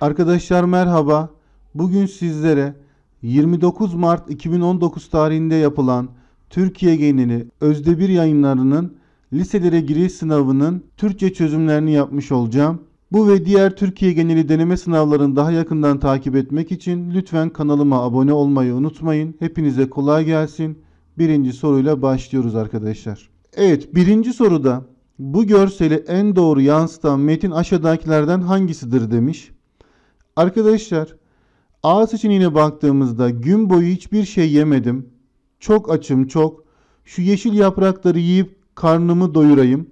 Arkadaşlar merhaba. Bugün sizlere 29 Mart 2019 tarihinde yapılan Türkiye geneli Özde 1 yayınlarının liselere giriş sınavının Türkçe çözümlerini yapmış olacağım. Bu ve diğer Türkiye geneli deneme sınavlarını daha yakından takip etmek için lütfen kanalıma abone olmayı unutmayın. Hepinize kolay gelsin. Birinci soruyla başlıyoruz arkadaşlar. Evet birinci soruda bu görseli en doğru yansıtan metin aşağıdakilerden hangisidir demiş. Arkadaşlar A seçeneğine baktığımızda gün boyu hiçbir şey yemedim. Çok açım çok. Şu yeşil yaprakları yiyip karnımı doyurayım.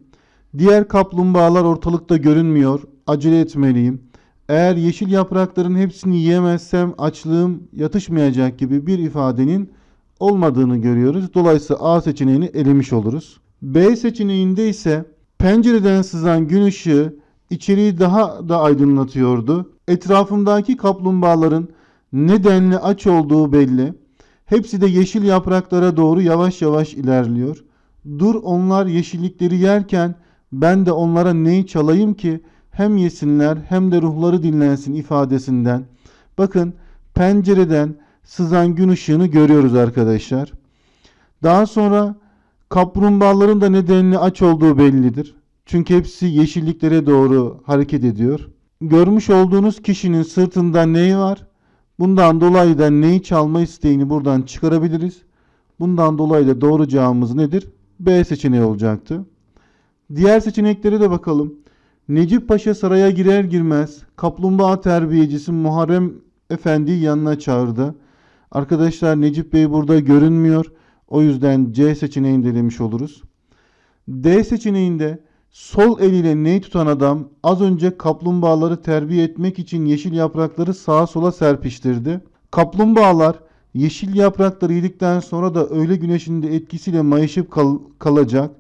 Diğer kaplumbağalar ortalıkta görünmüyor. Acele etmeliyim. Eğer yeşil yaprakların hepsini yemezsem açlığım yatışmayacak gibi bir ifadenin olmadığını görüyoruz. Dolayısıyla A seçeneğini elemiş oluruz. B seçeneğinde ise pencereden sızan gün ışığı içeriği daha da aydınlatıyordu. Etrafımdaki kaplumbağaların nedenli aç olduğu belli. Hepsi de yeşil yapraklara doğru yavaş yavaş ilerliyor. Dur onlar yeşillikleri yerken ben de onlara neyi çalayım ki hem yesinler hem de ruhları dinlensin ifadesinden. Bakın pencereden sızan gün ışığını görüyoruz arkadaşlar. Daha sonra kaplumbağaların da nedenli aç olduğu bellidir. Çünkü hepsi yeşilliklere doğru hareket ediyor. Görmüş olduğunuz kişinin sırtında neyi var? Bundan dolayı da neyi çalma isteğini buradan çıkarabiliriz. Bundan dolayı da doğru cevabımız nedir? B seçeneği olacaktı. Diğer seçeneklere de bakalım. Necip Paşa saraya girer girmez kaplumbağa terbiyecisi Muharrem Efendi'yi yanına çağırdı. Arkadaşlar Necip Bey burada görünmüyor. O yüzden C seçeneğini de demiş oluruz. D seçeneğinde Sol eliyle ney tutan adam az önce kaplumbağaları terbiye etmek için yeşil yaprakları sağa sola serpiştirdi. Kaplumbağalar yeşil yaprakları yedikten sonra da öğle güneşinin etkisiyle mayışıp kal kalacak.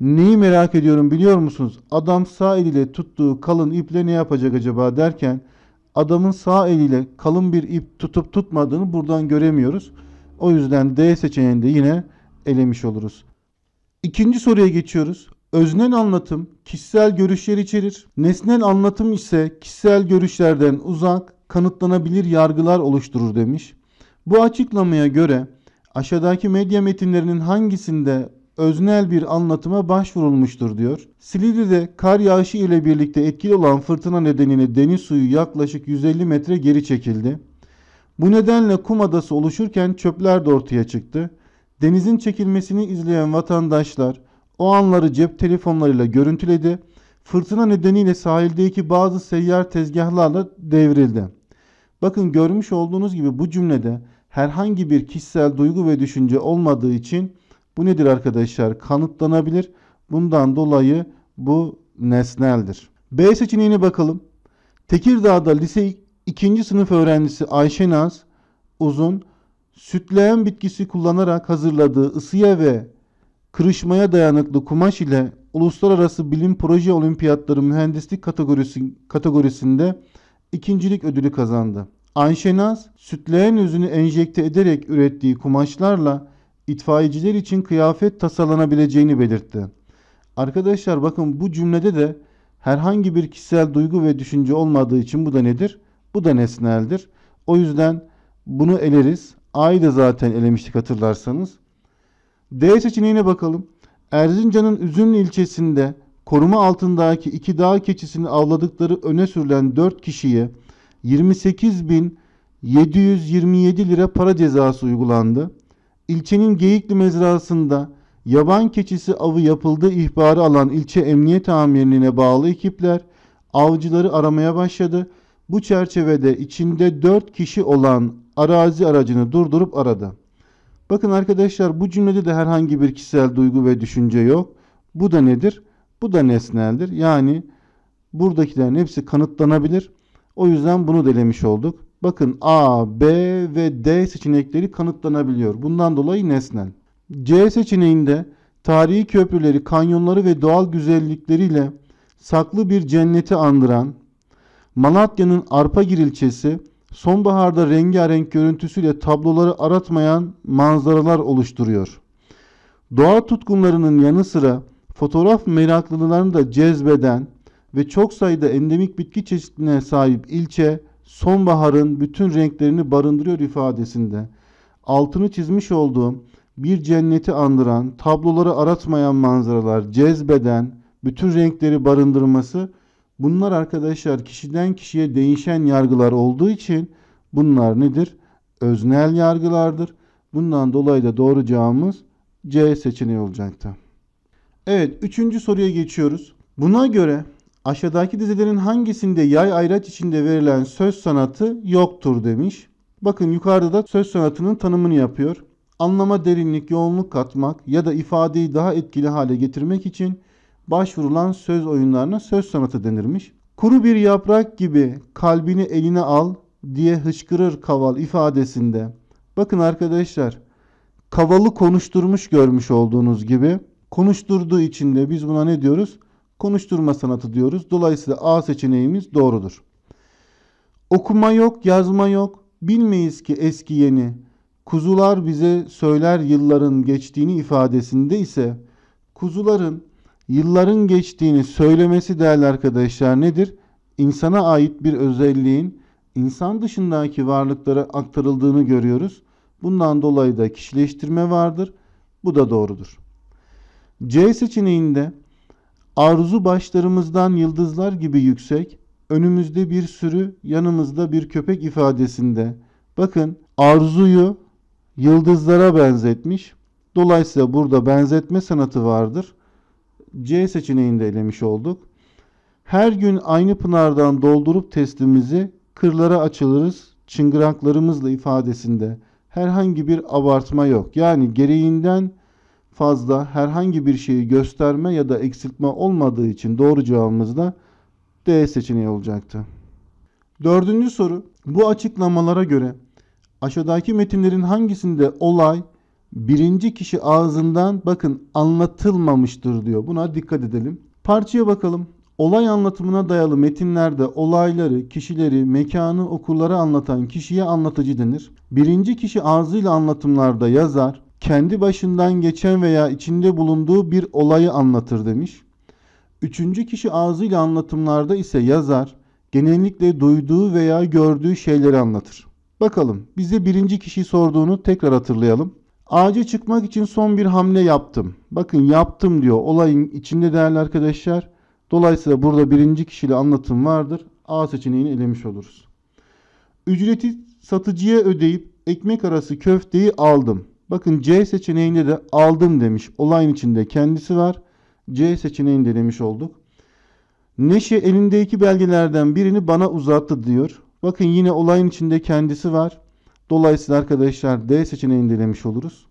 Neyi merak ediyorum biliyor musunuz? Adam sağ eliyle tuttuğu kalın iple ne yapacak acaba derken adamın sağ eliyle kalın bir ip tutup tutmadığını buradan göremiyoruz. O yüzden D seçeneğinde yine elemiş oluruz. İkinci soruya geçiyoruz. Öznel anlatım kişisel görüşler içerir. Nesnel anlatım ise kişisel görüşlerden uzak, kanıtlanabilir yargılar oluşturur demiş. Bu açıklamaya göre aşağıdaki medya metinlerinin hangisinde öznel bir anlatıma başvurulmuştur diyor. Silivri'de kar yağışı ile birlikte etkili olan fırtına nedeniyle deniz suyu yaklaşık 150 metre geri çekildi. Bu nedenle kum adası oluşurken çöpler de ortaya çıktı. Denizin çekilmesini izleyen vatandaşlar o anları cep telefonlarıyla görüntüledi. Fırtına nedeniyle sahildeki bazı seyyar tezgahlarla devrildi. Bakın görmüş olduğunuz gibi bu cümlede herhangi bir kişisel duygu ve düşünce olmadığı için bu nedir arkadaşlar? Kanıtlanabilir. Bundan dolayı bu nesneldir. B seçeneğine bakalım. Tekirdağ'da lise 2. sınıf öğrencisi Ayşe Naz Uzun sütleyen bitkisi kullanarak hazırladığı ısıya ve kırışmaya dayanıklı kumaş ile Uluslararası Bilim Proje Olimpiyatları Mühendislik kategorisi, kategorisinde ikincilik ödülü kazandı. Ayşenaz, sütleyen yüzünü enjekte ederek ürettiği kumaşlarla itfaiyeciler için kıyafet tasarlanabileceğini belirtti. Arkadaşlar bakın bu cümlede de herhangi bir kişisel duygu ve düşünce olmadığı için bu da nedir? Bu da nesneldir. O yüzden bunu eleriz. A'yı da zaten elemiştik hatırlarsanız. D seçeneğine bakalım. Erzincan'ın Üzümlü ilçesinde koruma altındaki iki dağ keçisini avladıkları öne sürülen 4 kişiye 28.727 lira para cezası uygulandı. İlçenin Geyikli mezrasında yaban keçisi avı yapıldığı ihbarı alan ilçe emniyet amirliğine bağlı ekipler avcıları aramaya başladı. Bu çerçevede içinde 4 kişi olan arazi aracını durdurup aradı. Bakın arkadaşlar bu cümlede de herhangi bir kişisel duygu ve düşünce yok. Bu da nedir? Bu da nesneldir. Yani buradakilerin hepsi kanıtlanabilir. O yüzden bunu delemiş olduk. Bakın A, B ve D seçenekleri kanıtlanabiliyor. Bundan dolayı nesnel. C seçeneğinde tarihi köprüleri, kanyonları ve doğal güzellikleriyle saklı bir cenneti andıran Malatya'nın Arpagir ilçesi sonbaharda rengarenk görüntüsüyle tabloları aratmayan manzaralar oluşturuyor. Doğa tutkunlarının yanı sıra fotoğraf meraklılarını da cezbeden ve çok sayıda endemik bitki çeşitine sahip ilçe sonbaharın bütün renklerini barındırıyor ifadesinde. Altını çizmiş olduğum bir cenneti andıran, tabloları aratmayan manzaralar cezbeden, bütün renkleri barındırması Bunlar arkadaşlar kişiden kişiye değişen yargılar olduğu için bunlar nedir? Öznel yargılardır. Bundan dolayı da doğru cevabımız C seçeneği olacaktı. Evet üçüncü soruya geçiyoruz. Buna göre aşağıdaki dizelerin hangisinde yay ayraç içinde verilen söz sanatı yoktur demiş. Bakın yukarıda da söz sanatının tanımını yapıyor. Anlama derinlik, yoğunluk katmak ya da ifadeyi daha etkili hale getirmek için başvurulan söz oyunlarına söz sanatı denirmiş. Kuru bir yaprak gibi kalbini eline al diye hıçkırır kaval ifadesinde. Bakın arkadaşlar kavalı konuşturmuş görmüş olduğunuz gibi konuşturduğu için de biz buna ne diyoruz? Konuşturma sanatı diyoruz. Dolayısıyla A seçeneğimiz doğrudur. Okuma yok, yazma yok. Bilmeyiz ki eski yeni. Kuzular bize söyler yılların geçtiğini ifadesinde ise kuzuların yılların geçtiğini söylemesi değerli arkadaşlar nedir? İnsana ait bir özelliğin insan dışındaki varlıklara aktarıldığını görüyoruz. Bundan dolayı da kişileştirme vardır. Bu da doğrudur. C seçeneğinde arzu başlarımızdan yıldızlar gibi yüksek, önümüzde bir sürü, yanımızda bir köpek ifadesinde. Bakın arzuyu yıldızlara benzetmiş. Dolayısıyla burada benzetme sanatı vardır. C seçeneğinde elemiş olduk. Her gün aynı pınardan doldurup testimizi kırlara açılırız çıngıraklarımızla ifadesinde herhangi bir abartma yok. Yani gereğinden fazla herhangi bir şeyi gösterme ya da eksiltme olmadığı için doğru cevabımız da D seçeneği olacaktı. Dördüncü soru. Bu açıklamalara göre aşağıdaki metinlerin hangisinde olay birinci kişi ağzından bakın anlatılmamıştır diyor. Buna dikkat edelim. Parçaya bakalım. Olay anlatımına dayalı metinlerde olayları, kişileri, mekanı, okulları anlatan kişiye anlatıcı denir. Birinci kişi ağzıyla anlatımlarda yazar, kendi başından geçen veya içinde bulunduğu bir olayı anlatır demiş. Üçüncü kişi ağzıyla anlatımlarda ise yazar, genellikle duyduğu veya gördüğü şeyleri anlatır. Bakalım bize birinci kişiyi sorduğunu tekrar hatırlayalım. Ağaca çıkmak için son bir hamle yaptım. Bakın yaptım diyor. Olayın içinde değerli arkadaşlar. Dolayısıyla burada birinci kişiyle anlatım vardır. A seçeneğini elemiş oluruz. Ücreti satıcıya ödeyip ekmek arası köfteyi aldım. Bakın C seçeneğinde de aldım demiş. Olayın içinde kendisi var. C seçeneğini de elemiş olduk. Neşe elindeki belgelerden birini bana uzattı diyor. Bakın yine olayın içinde kendisi var. Dolayısıyla arkadaşlar D seçeneğini elemiş oluruz.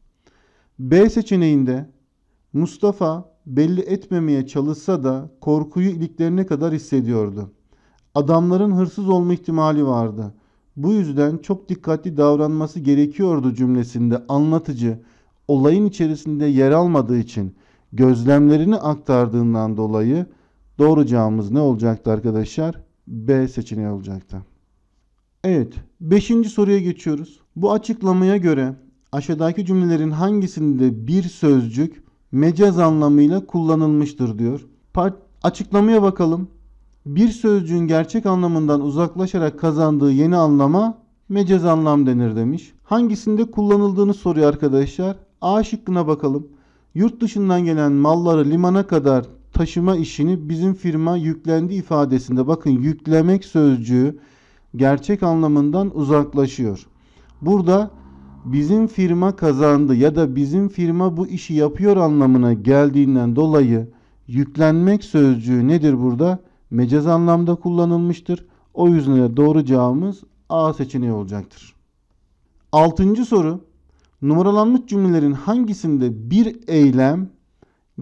B seçeneğinde Mustafa belli etmemeye çalışsa da korkuyu iliklerine kadar hissediyordu. Adamların hırsız olma ihtimali vardı. Bu yüzden çok dikkatli davranması gerekiyordu cümlesinde anlatıcı olayın içerisinde yer almadığı için gözlemlerini aktardığından dolayı doğru cevabımız ne olacaktı arkadaşlar? B seçeneği olacaktı. Evet, beşinci soruya geçiyoruz. Bu açıklamaya göre aşağıdaki cümlelerin hangisinde bir sözcük mecaz anlamıyla kullanılmıştır diyor. açıklamaya bakalım. Bir sözcüğün gerçek anlamından uzaklaşarak kazandığı yeni anlama mecaz anlam denir demiş. Hangisinde kullanıldığını soruyor arkadaşlar. A şıkkına bakalım. Yurt dışından gelen malları limana kadar taşıma işini bizim firma yüklendi ifadesinde bakın yüklemek sözcüğü gerçek anlamından uzaklaşıyor. Burada bizim firma kazandı ya da bizim firma bu işi yapıyor anlamına geldiğinden dolayı yüklenmek sözcüğü nedir burada? Mecaz anlamda kullanılmıştır. O yüzden de doğru cevabımız A seçeneği olacaktır. Altıncı soru. Numaralanmış cümlelerin hangisinde bir eylem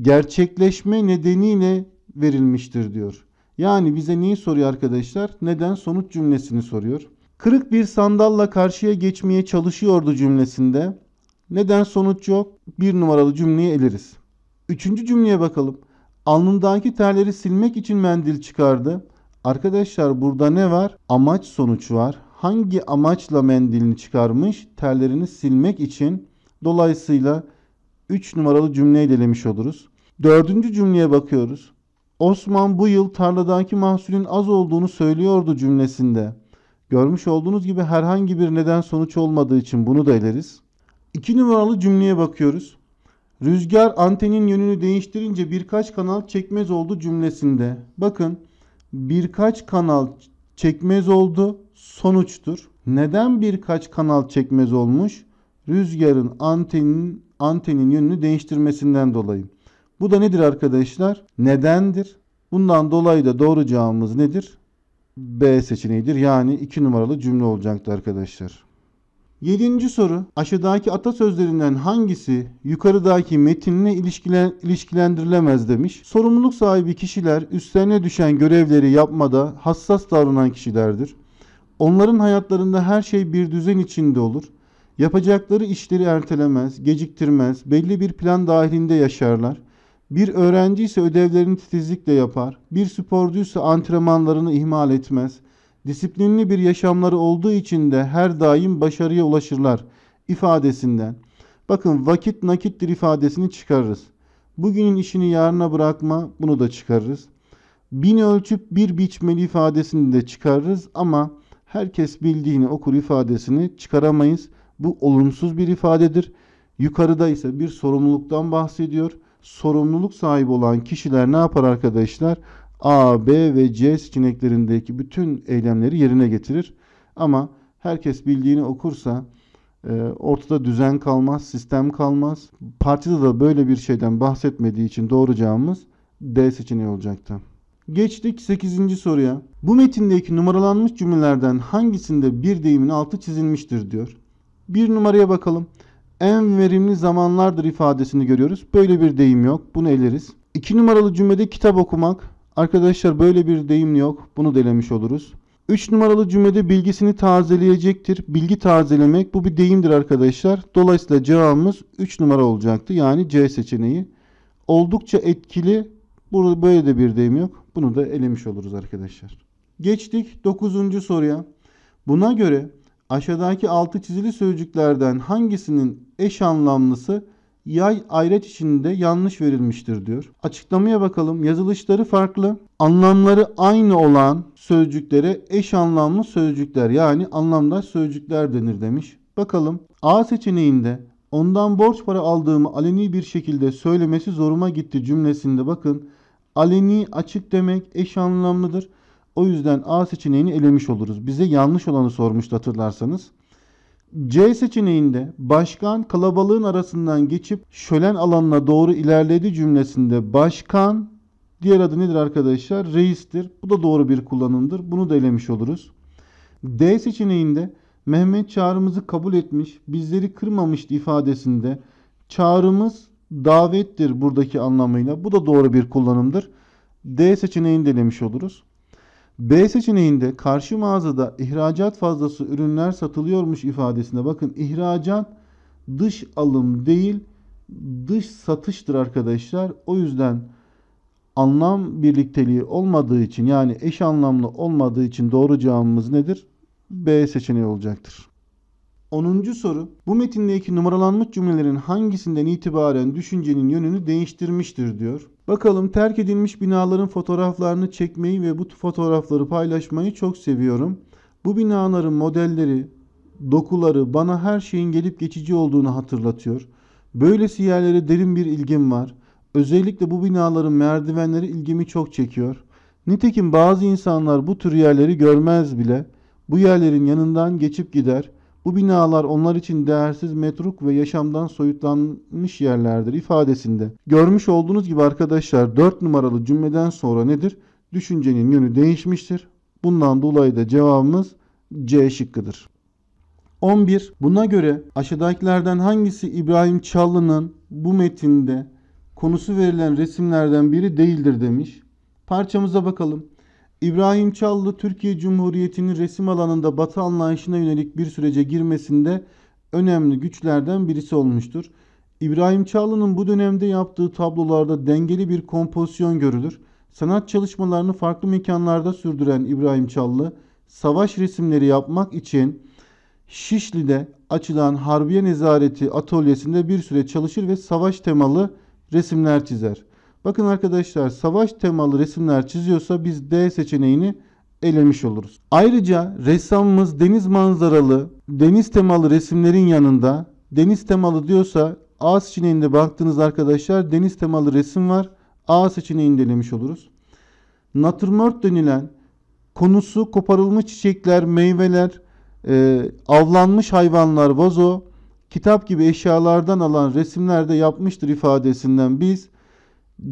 gerçekleşme nedeniyle verilmiştir diyor. Yani bize neyi soruyor arkadaşlar? Neden sonuç cümlesini soruyor. Kırık bir sandalla karşıya geçmeye çalışıyordu cümlesinde. Neden sonuç yok? Bir numaralı cümleyi eleriz. Üçüncü cümleye bakalım. Alnındaki terleri silmek için mendil çıkardı. Arkadaşlar burada ne var? Amaç sonuç var. Hangi amaçla mendilini çıkarmış? Terlerini silmek için. Dolayısıyla 3 numaralı cümleyi delemiş oluruz. Dördüncü cümleye bakıyoruz. Osman bu yıl tarladaki mahsulün az olduğunu söylüyordu cümlesinde. Görmüş olduğunuz gibi herhangi bir neden sonuç olmadığı için bunu da eleriz. İki numaralı cümleye bakıyoruz. Rüzgar antenin yönünü değiştirince birkaç kanal çekmez oldu cümlesinde. Bakın birkaç kanal çekmez oldu sonuçtur. Neden birkaç kanal çekmez olmuş? Rüzgarın antenin antenin yönünü değiştirmesinden dolayı. Bu da nedir arkadaşlar? Nedendir. Bundan dolayı da doğru cevabımız nedir? B seçeneğidir. Yani 2 numaralı cümle olacaktı arkadaşlar. 7. soru. Aşağıdaki atasözlerinden hangisi yukarıdaki metinle ilişkilen, ilişkilendirilemez demiş. Sorumluluk sahibi kişiler üstlerine düşen görevleri yapmada hassas davranan kişilerdir. Onların hayatlarında her şey bir düzen içinde olur. Yapacakları işleri ertelemez, geciktirmez, belli bir plan dahilinde yaşarlar. Bir öğrenci ise ödevlerini titizlikle yapar, bir sporcuysa antrenmanlarını ihmal etmez. Disiplinli bir yaşamları olduğu için de her daim başarıya ulaşırlar ifadesinden. Bakın vakit nakittir ifadesini çıkarırız. Bugünün işini yarına bırakma bunu da çıkarırız. Bin ölçüp bir biçmeli ifadesini de çıkarırız ama herkes bildiğini okur ifadesini çıkaramayız. Bu olumsuz bir ifadedir. Yukarıda ise bir sorumluluktan bahsediyor sorumluluk sahibi olan kişiler ne yapar arkadaşlar? A, B ve C seçeneklerindeki bütün eylemleri yerine getirir. Ama herkes bildiğini okursa e, ortada düzen kalmaz, sistem kalmaz. Partide de böyle bir şeyden bahsetmediği için doğru cevabımız D seçeneği olacaktı. Geçtik 8. soruya. Bu metindeki numaralanmış cümlelerden hangisinde bir deyimin altı çizilmiştir diyor. Bir numaraya bakalım en verimli zamanlardır ifadesini görüyoruz. Böyle bir deyim yok. Bunu eleriz. İki numaralı cümlede kitap okumak. Arkadaşlar böyle bir deyim yok. Bunu delemiş oluruz. Üç numaralı cümlede bilgisini tazeleyecektir. Bilgi tazelemek bu bir deyimdir arkadaşlar. Dolayısıyla cevabımız üç numara olacaktı. Yani C seçeneği. Oldukça etkili. Burada böyle de bir deyim yok. Bunu da elemiş oluruz arkadaşlar. Geçtik Dokuzuncu soruya. Buna göre Aşağıdaki altı çizili sözcüklerden hangisinin eş anlamlısı yay ayret içinde yanlış verilmiştir diyor. Açıklamaya bakalım. Yazılışları farklı, anlamları aynı olan sözcüklere eş anlamlı sözcükler yani anlamda sözcükler denir demiş. Bakalım. A seçeneğinde ondan borç para aldığımı aleni bir şekilde söylemesi zoruma gitti cümlesinde bakın. Aleni açık demek eş anlamlıdır. O yüzden A seçeneğini elemiş oluruz. Bize yanlış olanı sormuştu hatırlarsanız. C seçeneğinde başkan kalabalığın arasından geçip şölen alanına doğru ilerledi cümlesinde başkan diğer adı nedir arkadaşlar? Reistir. Bu da doğru bir kullanımdır. Bunu da elemiş oluruz. D seçeneğinde Mehmet çağrımızı kabul etmiş, bizleri kırmamıştı ifadesinde çağrımız davettir buradaki anlamıyla. Bu da doğru bir kullanımdır. D seçeneğini de elemiş oluruz. B seçeneğinde karşı mağazada ihracat fazlası ürünler satılıyormuş ifadesine bakın. ihracat dış alım değil dış satıştır arkadaşlar. O yüzden anlam birlikteliği olmadığı için yani eş anlamlı olmadığı için doğru cevabımız nedir? B seçeneği olacaktır. 10. soru. Bu metindeki numaralanmış cümlelerin hangisinden itibaren düşüncenin yönünü değiştirmiştir diyor. Bakalım terk edilmiş binaların fotoğraflarını çekmeyi ve bu fotoğrafları paylaşmayı çok seviyorum. Bu binaların modelleri, dokuları bana her şeyin gelip geçici olduğunu hatırlatıyor. Böylesi yerlere derin bir ilgim var. Özellikle bu binaların merdivenleri ilgimi çok çekiyor. Nitekim bazı insanlar bu tür yerleri görmez bile. Bu yerlerin yanından geçip gider. Bu binalar onlar için değersiz, metruk ve yaşamdan soyutlanmış yerlerdir ifadesinde. Görmüş olduğunuz gibi arkadaşlar 4 numaralı cümleden sonra nedir? Düşüncenin yönü değişmiştir. Bundan dolayı da cevabımız C şıkkıdır. 11. Buna göre aşağıdakilerden hangisi İbrahim Çallı'nın bu metinde konusu verilen resimlerden biri değildir demiş. Parçamıza bakalım. İbrahim Çallı Türkiye Cumhuriyeti'nin resim alanında batı anlayışına yönelik bir sürece girmesinde önemli güçlerden birisi olmuştur. İbrahim Çallı'nın bu dönemde yaptığı tablolarda dengeli bir kompozisyon görülür. Sanat çalışmalarını farklı mekanlarda sürdüren İbrahim Çallı, savaş resimleri yapmak için Şişli'de açılan Harbiye Nezareti atölyesinde bir süre çalışır ve savaş temalı resimler çizer. Bakın arkadaşlar savaş temalı resimler çiziyorsa biz D seçeneğini elemiş oluruz. Ayrıca ressamımız deniz manzaralı, deniz temalı resimlerin yanında deniz temalı diyorsa A seçeneğinde baktığınız arkadaşlar deniz temalı resim var. A seçeneğini delemiş oluruz. Natürmört denilen konusu koparılmış çiçekler, meyveler, e, avlanmış hayvanlar, vazo, kitap gibi eşyalardan alan resimlerde yapmıştır ifadesinden biz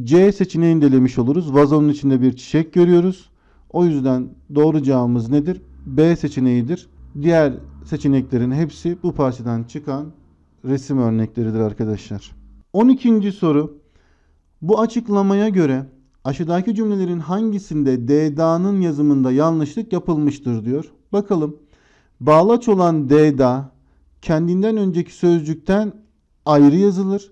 C seçeneğini de oluruz. Vazonun içinde bir çiçek görüyoruz. O yüzden doğru cevabımız nedir? B seçeneğidir. Diğer seçeneklerin hepsi bu parçadan çıkan resim örnekleridir arkadaşlar. 12. soru. Bu açıklamaya göre aşağıdaki cümlelerin hangisinde D'da'nın yazımında yanlışlık yapılmıştır diyor. Bakalım. Bağlaç olan D'da kendinden önceki sözcükten ayrı yazılır.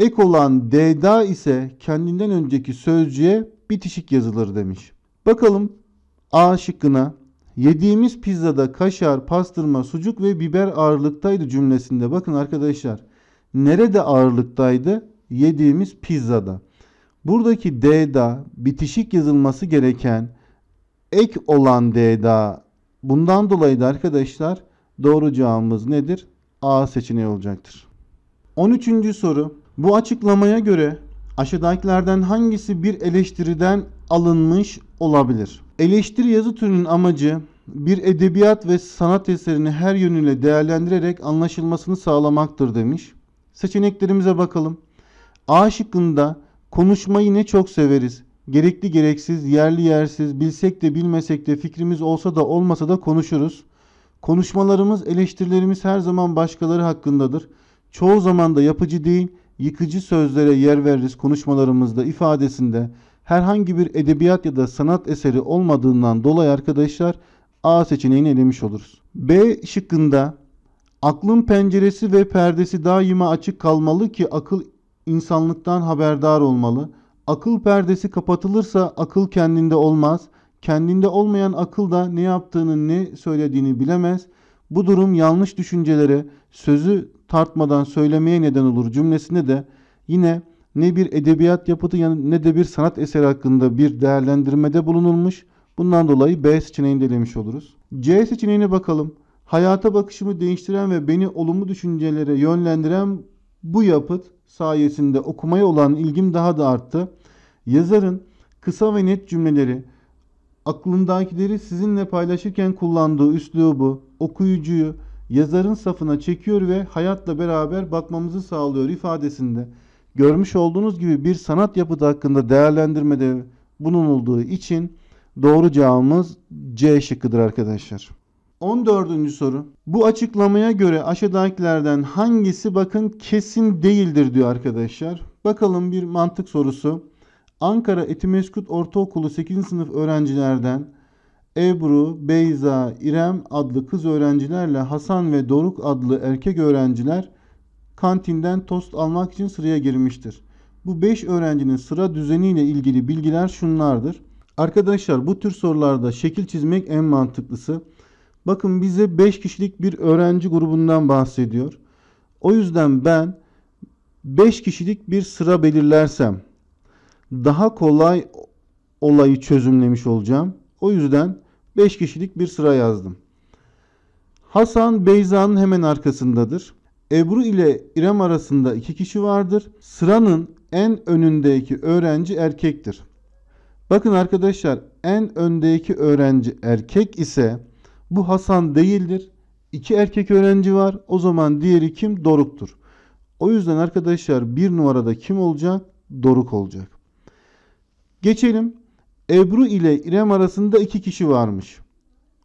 Ek olan D'da ise kendinden önceki sözcüğe bitişik yazılır demiş. Bakalım A şıkkına yediğimiz pizzada kaşar, pastırma, sucuk ve biber ağırlıktaydı cümlesinde. Bakın arkadaşlar nerede ağırlıktaydı? Yediğimiz pizzada. Buradaki D'da bitişik yazılması gereken ek olan D'da bundan dolayı da arkadaşlar doğru cevabımız nedir? A seçeneği olacaktır. 13. soru bu açıklamaya göre aşağıdakilerden hangisi bir eleştiriden alınmış olabilir? Eleştiri yazı türünün amacı bir edebiyat ve sanat eserini her yönüyle değerlendirerek anlaşılmasını sağlamaktır demiş. Seçeneklerimize bakalım. A şıkkında konuşmayı ne çok severiz. Gerekli gereksiz, yerli yersiz, bilsek de bilmesek de fikrimiz olsa da olmasa da konuşuruz. Konuşmalarımız, eleştirilerimiz her zaman başkaları hakkındadır. Çoğu zaman da yapıcı değil, yıkıcı sözlere yer veririz konuşmalarımızda ifadesinde herhangi bir edebiyat ya da sanat eseri olmadığından dolayı arkadaşlar A seçeneğini elemiş oluruz. B şıkkında aklın penceresi ve perdesi daima açık kalmalı ki akıl insanlıktan haberdar olmalı. Akıl perdesi kapatılırsa akıl kendinde olmaz. Kendinde olmayan akıl da ne yaptığını ne söylediğini bilemez. Bu durum yanlış düşüncelere, sözü tartmadan söylemeye neden olur cümlesinde de yine ne bir edebiyat yapıtı yani ne de bir sanat eseri hakkında bir değerlendirmede bulunulmuş. Bundan dolayı B seçeneğini delemiş oluruz. C seçeneğine bakalım. Hayata bakışımı değiştiren ve beni olumlu düşüncelere yönlendiren bu yapıt sayesinde okumaya olan ilgim daha da arttı. Yazarın kısa ve net cümleleri, aklındakileri sizinle paylaşırken kullandığı üslubu, okuyucuyu yazarın safına çekiyor ve hayatla beraber bakmamızı sağlıyor ifadesinde. Görmüş olduğunuz gibi bir sanat yapıtı hakkında değerlendirmede bulunulduğu için doğru cevabımız C şıkkıdır arkadaşlar. 14. soru. Bu açıklamaya göre aşağıdakilerden hangisi bakın kesin değildir diyor arkadaşlar. Bakalım bir mantık sorusu. Ankara Etimeskut Ortaokulu 8. sınıf öğrencilerden Ebru, Beyza, İrem adlı kız öğrencilerle Hasan ve Doruk adlı erkek öğrenciler kantinden tost almak için sıraya girmiştir. Bu 5 öğrencinin sıra düzeniyle ilgili bilgiler şunlardır. Arkadaşlar bu tür sorularda şekil çizmek en mantıklısı. Bakın bize 5 kişilik bir öğrenci grubundan bahsediyor. O yüzden ben 5 kişilik bir sıra belirlersem daha kolay olayı çözümlemiş olacağım. O yüzden 5 kişilik bir sıra yazdım. Hasan Beyza'nın hemen arkasındadır. Ebru ile İrem arasında 2 kişi vardır. Sıranın en önündeki öğrenci erkektir. Bakın arkadaşlar en öndeki öğrenci erkek ise bu Hasan değildir. İki erkek öğrenci var. O zaman diğeri kim? Doruk'tur. O yüzden arkadaşlar bir numarada kim olacak? Doruk olacak. Geçelim Ebru ile İrem arasında iki kişi varmış.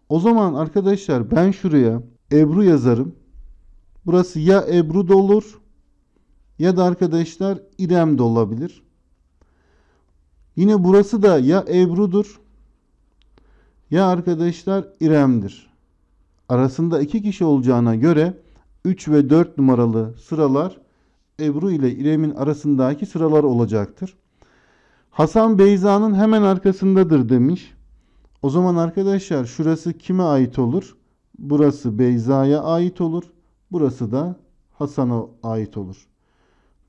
O zaman arkadaşlar ben şuraya Ebru yazarım. Burası ya Ebru da olur ya da arkadaşlar İrem de olabilir. Yine burası da ya Ebru'dur ya arkadaşlar İrem'dir. Arasında iki kişi olacağına göre 3 ve 4 numaralı sıralar Ebru ile İrem'in arasındaki sıralar olacaktır. Hasan Beyza'nın hemen arkasındadır demiş. O zaman arkadaşlar şurası kime ait olur? Burası Beyza'ya ait olur. Burası da Hasan'a ait olur.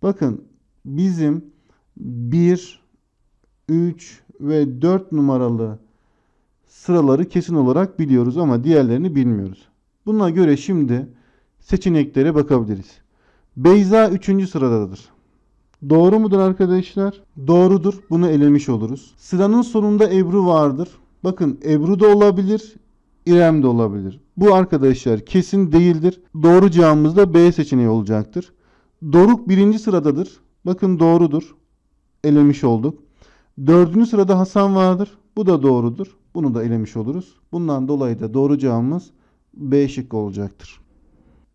Bakın bizim 1, 3 ve 4 numaralı sıraları kesin olarak biliyoruz ama diğerlerini bilmiyoruz. Buna göre şimdi seçeneklere bakabiliriz. Beyza 3. sıradadır. Doğru mudur arkadaşlar? Doğrudur. Bunu elemiş oluruz. Sıranın sonunda Ebru vardır. Bakın Ebru da olabilir, İrem de olabilir. Bu arkadaşlar kesin değildir. Doğru cevabımız da B seçeneği olacaktır. Doruk birinci sıradadır. Bakın doğrudur. Elemiş olduk. Dördüncü sırada Hasan vardır. Bu da doğrudur. Bunu da elemiş oluruz. Bundan dolayı da doğru cevabımız B şıkkı olacaktır.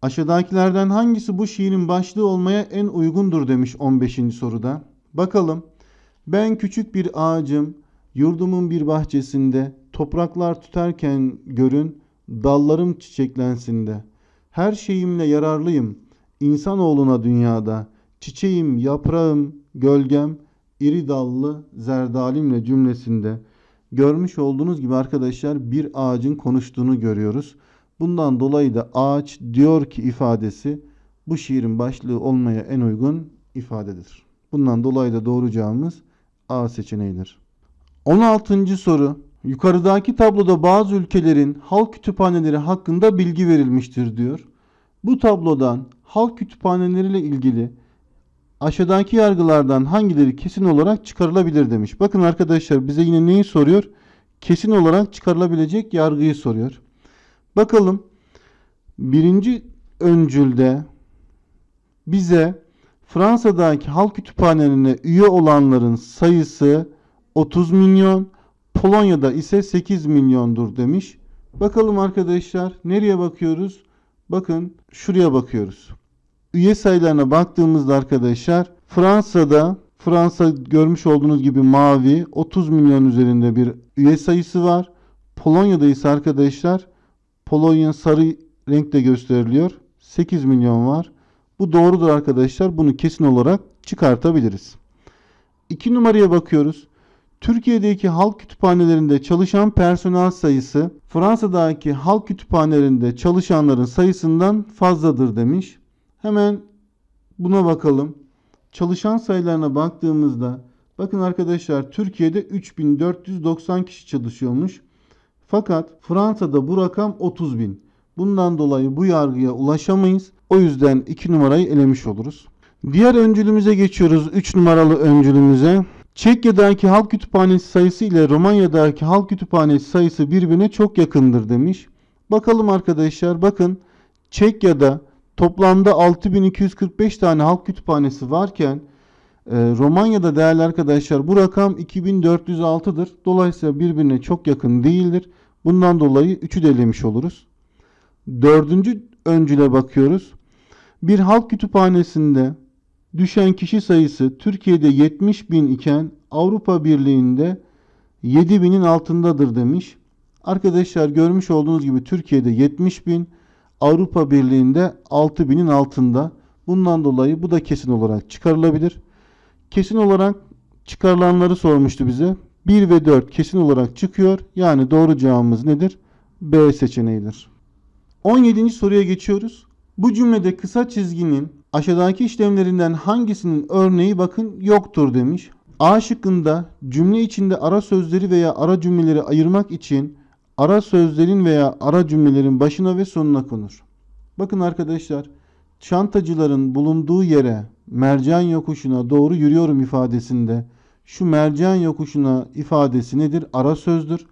Aşağıdakilerden hangisi bu şiirin başlığı olmaya en uygundur demiş 15. soruda. Bakalım. Ben küçük bir ağacım, yurdumun bir bahçesinde, topraklar tüterken görün, dallarım çiçeklensin de. Her şeyimle yararlıyım, insanoğluna dünyada. Çiçeğim, yaprağım, gölgem, iri dallı zerdalimle cümlesinde. Görmüş olduğunuz gibi arkadaşlar bir ağacın konuştuğunu görüyoruz. Bundan dolayı da ağaç diyor ki ifadesi bu şiirin başlığı olmaya en uygun ifadedir. Bundan dolayı da doğru cevabımız A seçeneğidir. 16. soru. Yukarıdaki tabloda bazı ülkelerin halk kütüphaneleri hakkında bilgi verilmiştir diyor. Bu tablodan halk kütüphaneleriyle ilgili aşağıdaki yargılardan hangileri kesin olarak çıkarılabilir demiş. Bakın arkadaşlar bize yine neyi soruyor? Kesin olarak çıkarılabilecek yargıyı soruyor. Bakalım birinci öncülde bize Fransa'daki halk kütüphanelerine üye olanların sayısı 30 milyon, Polonya'da ise 8 milyondur demiş. Bakalım arkadaşlar nereye bakıyoruz? Bakın şuraya bakıyoruz. Üye sayılarına baktığımızda arkadaşlar Fransa'da Fransa görmüş olduğunuz gibi mavi 30 milyon üzerinde bir üye sayısı var. Polonya'da ise arkadaşlar Polonya sarı renkte gösteriliyor. 8 milyon var. Bu doğrudur arkadaşlar. Bunu kesin olarak çıkartabiliriz. 2 numaraya bakıyoruz. Türkiye'deki halk kütüphanelerinde çalışan personel sayısı Fransa'daki halk kütüphanelerinde çalışanların sayısından fazladır demiş. Hemen buna bakalım. Çalışan sayılarına baktığımızda bakın arkadaşlar Türkiye'de 3490 kişi çalışıyormuş. Fakat Fransa'da bu rakam 30 bin. Bundan dolayı bu yargıya ulaşamayız. O yüzden 2 numarayı elemiş oluruz. Diğer öncülümüze geçiyoruz. 3 numaralı öncülümüze. Çekya'daki halk kütüphanesi sayısı ile Romanya'daki halk kütüphanesi sayısı birbirine çok yakındır demiş. Bakalım arkadaşlar bakın Çekya'da toplamda 6245 tane halk kütüphanesi varken e, Romanya'da değerli arkadaşlar bu rakam 2406'dır. Dolayısıyla birbirine çok yakın değildir. Bundan dolayı 3'ü de oluruz. Dördüncü öncüle bakıyoruz. Bir halk kütüphanesinde düşen kişi sayısı Türkiye'de 70 bin iken Avrupa Birliği'nde 7 binin altındadır demiş. Arkadaşlar görmüş olduğunuz gibi Türkiye'de 70 bin, Avrupa Birliği'nde 6 binin altında. Bundan dolayı bu da kesin olarak çıkarılabilir. Kesin olarak çıkarılanları sormuştu bize. 1 ve 4 kesin olarak çıkıyor. Yani doğru cevabımız nedir? B seçeneğidir. 17. soruya geçiyoruz. Bu cümlede kısa çizginin aşağıdaki işlemlerinden hangisinin örneği bakın yoktur demiş. A şıkkında cümle içinde ara sözleri veya ara cümleleri ayırmak için ara sözlerin veya ara cümlelerin başına ve sonuna konur. Bakın arkadaşlar çantacıların bulunduğu yere mercan yokuşuna doğru yürüyorum ifadesinde şu mercan yokuşuna ifadesi nedir? Ara sözdür.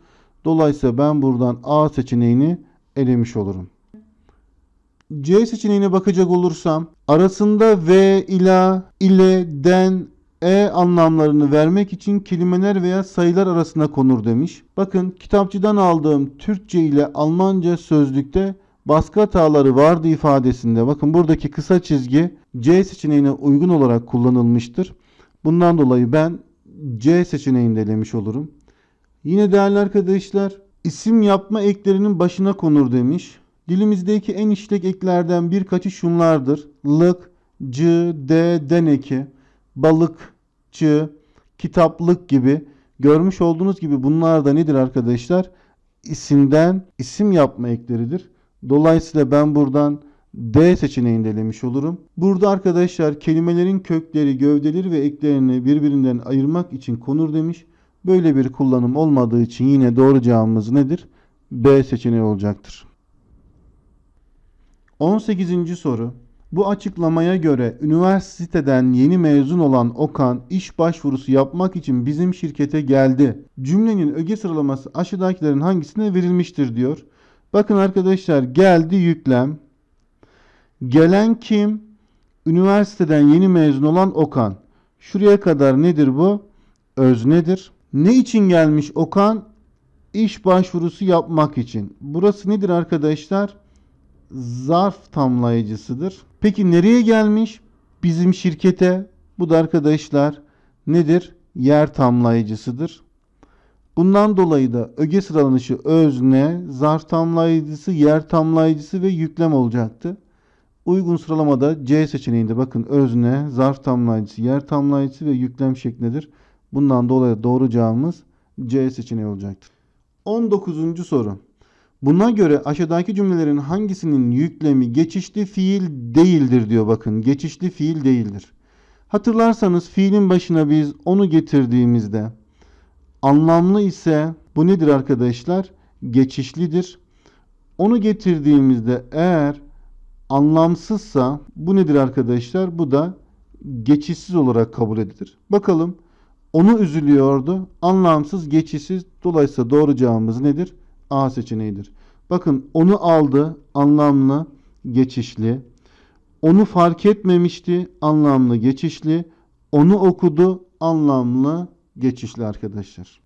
Dolayısıyla ben buradan A seçeneğini elemiş olurum. C seçeneğine bakacak olursam arasında V ile ile den e anlamlarını vermek için kelimeler veya sayılar arasına konur demiş. Bakın kitapçıdan aldığım Türkçe ile Almanca sözlükte baskı hataları vardı ifadesinde. Bakın buradaki kısa çizgi C seçeneğine uygun olarak kullanılmıştır. Bundan dolayı ben C seçeneğini de olurum. Yine değerli arkadaşlar isim yapma eklerinin başına konur demiş. Dilimizdeki en işlek eklerden birkaçı şunlardır. Lık, c, d, deneki, eki, balık, c, kitaplık gibi. Görmüş olduğunuz gibi bunlar da nedir arkadaşlar? İsimden isim yapma ekleridir. Dolayısıyla ben buradan D seçeneğini de olurum. Burada arkadaşlar kelimelerin kökleri, gövdeleri ve eklerini birbirinden ayırmak için konur demiş. Böyle bir kullanım olmadığı için yine doğru cevabımız nedir? B seçeneği olacaktır. 18. soru. Bu açıklamaya göre üniversiteden yeni mezun olan Okan iş başvurusu yapmak için bizim şirkete geldi. Cümlenin öge sıralaması aşağıdakilerin hangisine verilmiştir diyor. Bakın arkadaşlar geldi yüklem, Gelen kim? Üniversiteden yeni mezun olan Okan. Şuraya kadar nedir bu? Öznedir. Ne için gelmiş Okan? İş başvurusu yapmak için. Burası nedir arkadaşlar? Zarf tamlayıcısıdır. Peki nereye gelmiş? Bizim şirkete. Bu da arkadaşlar nedir? Yer tamlayıcısıdır. Bundan dolayı da öge sıralanışı özne, zarf tamlayıcısı, yer tamlayıcısı ve yüklem olacaktı. Uygun sıralamada C seçeneğinde bakın özne, zarf tamlayıcısı, yer tamlayıcısı ve yüklem şeklindedir. Bundan dolayı doğru cevabımız C seçeneği olacaktır. 19. soru. Buna göre aşağıdaki cümlelerin hangisinin yüklemi geçişli fiil değildir diyor bakın. Geçişli fiil değildir. Hatırlarsanız fiilin başına biz onu getirdiğimizde anlamlı ise bu nedir arkadaşlar? Geçişlidir. Onu getirdiğimizde eğer anlamsızsa bu nedir arkadaşlar? Bu da geçişsiz olarak kabul edilir. Bakalım onu üzülüyordu. Anlamsız, geçişsiz. Dolayısıyla doğru cevabımız nedir? A seçeneğidir. Bakın onu aldı. Anlamlı, geçişli. Onu fark etmemişti. Anlamlı, geçişli. Onu okudu. Anlamlı, geçişli arkadaşlar.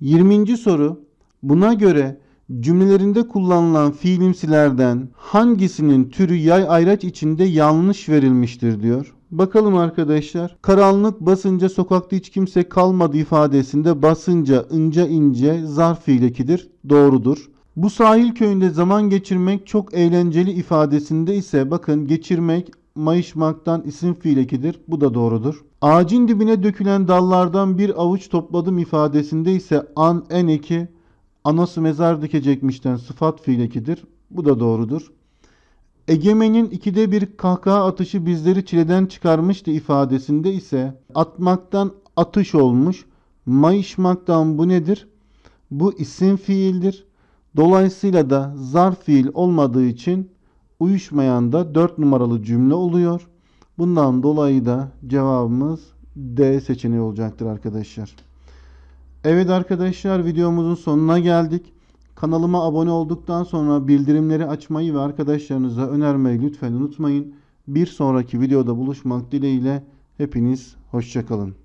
20. soru. Buna göre Cümlelerinde kullanılan fiilimsilerden hangisinin türü yay ayraç içinde yanlış verilmiştir diyor. Bakalım arkadaşlar. Karanlık basınca sokakta hiç kimse kalmadı ifadesinde basınca ince ince zarf fiilekidir. Doğrudur. Bu sahil köyünde zaman geçirmek çok eğlenceli ifadesinde ise bakın geçirmek mayışmaktan isim fiilekidir. Bu da doğrudur. Ağacın dibine dökülen dallardan bir avuç topladım ifadesinde ise an en eki Anası mezar dikecekmişten sıfat fiilekidir. Bu da doğrudur. Egemen'in ikide bir kahkaha atışı bizleri çileden çıkarmıştı ifadesinde ise atmaktan atış olmuş, mayışmaktan bu nedir? Bu isim fiildir. Dolayısıyla da zarf fiil olmadığı için uyuşmayan da 4 numaralı cümle oluyor. Bundan dolayı da cevabımız D seçeneği olacaktır arkadaşlar. Evet arkadaşlar videomuzun sonuna geldik. Kanalıma abone olduktan sonra bildirimleri açmayı ve arkadaşlarınıza önermeyi lütfen unutmayın. Bir sonraki videoda buluşmak dileğiyle hepiniz hoşçakalın.